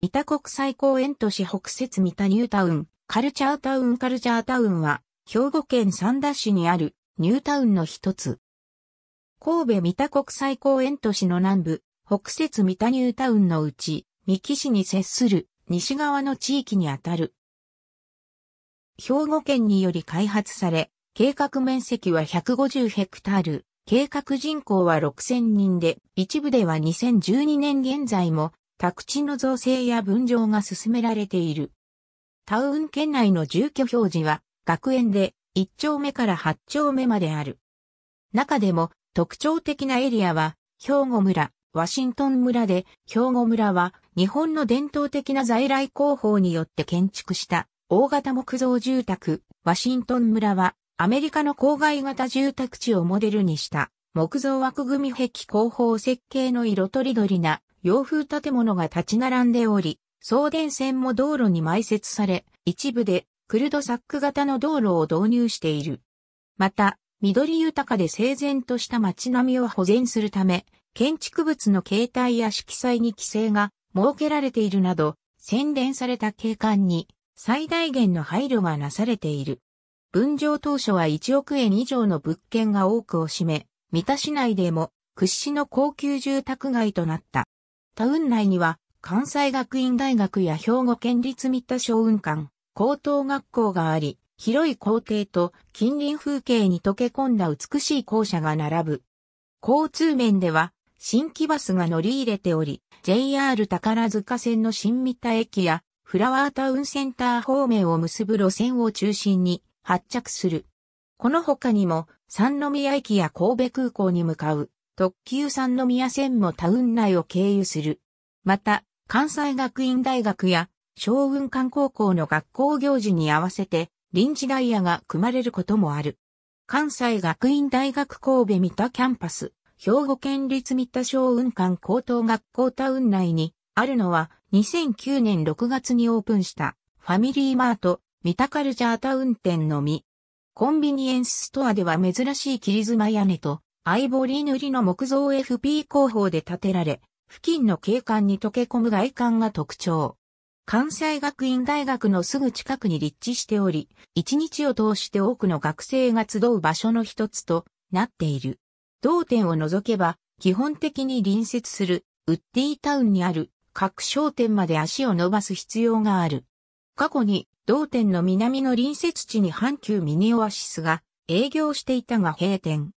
三田国際公園都市北節三田ニュータウン、カルチャータウンカルチャータウンは、兵庫県三田市にあるニュータウンの一つ。神戸三田国際公園都市の南部、北節三田ニュータウンのうち、三木市に接する西側の地域にあたる。兵庫県により開発され、計画面積は150ヘクタール、計画人口は6000人で、一部では2012年現在も宅地の造成や分譲が進められている。タウン県内の住居表示は、学園で1丁目から8丁目まである。中でも特徴的なエリアは、兵庫村、ワシントン村で、兵庫村は日本の伝統的な在来工法によって建築した大型木造住宅、ワシントン村はアメリカの郊外型住宅地をモデルにした木造枠組み壁工法設計の色とりどりな洋風建物が立ち並んでおり、送電線も道路に埋設され、一部でクルドサック型の道路を導入している。また、緑豊かで整然とした街並みを保全するため、建築物の形態や色彩に規制が設けられているなど、洗練された景観に最大限の配慮がなされている。分譲当初は1億円以上の物件が多くを占め、三田市内でも屈指の高級住宅街となった。タウン内には関西学院大学や兵庫県立三田小雲館、高等学校があり、広い校庭と近隣風景に溶け込んだ美しい校舎が並ぶ。交通面では新規バスが乗り入れており、JR 宝塚線の新三田駅やフラワータウンセンター方面を結ぶ路線を中心に発着する。この他にも三宮駅や神戸空港に向かう特急三宮線もタウン内を経由する。また、関西学院大学や、昭雲館高校の学校行事に合わせて、臨時ダイヤが組まれることもある。関西学院大学神戸三田キャンパス、兵庫県立三田昭雲館高等学校タウン内にあるのは2009年6月にオープンしたファミリーマート三田カルチャータウン店のみ。コンビニエンスストアでは珍しい切り妻屋根とアイボリー塗りの木造 FP 工法で建てられ、付近の景観に溶け込む外観が特徴。関西学院大学のすぐ近くに立地しており、一日を通して多くの学生が集う場所の一つとなっている。同店を除けば、基本的に隣接するウッディタウンにある各商店まで足を伸ばす必要がある。過去に同店の南の隣接地に阪急ミニオアシスが営業していたが閉店。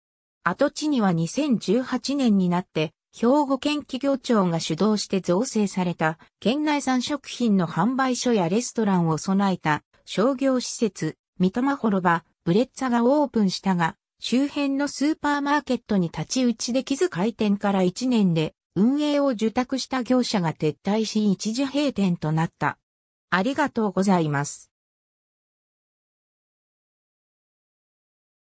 跡地には2018年になって、兵庫県企業庁が主導して造成された、県内産食品の販売所やレストランを備えた商業施設、三笘幌場、ブレッツァがオープンしたが、周辺のスーパーマーケットに立ち打ちできず開店から1年で、運営を受託した業者が撤退し一時閉店となった。ありがとうございます。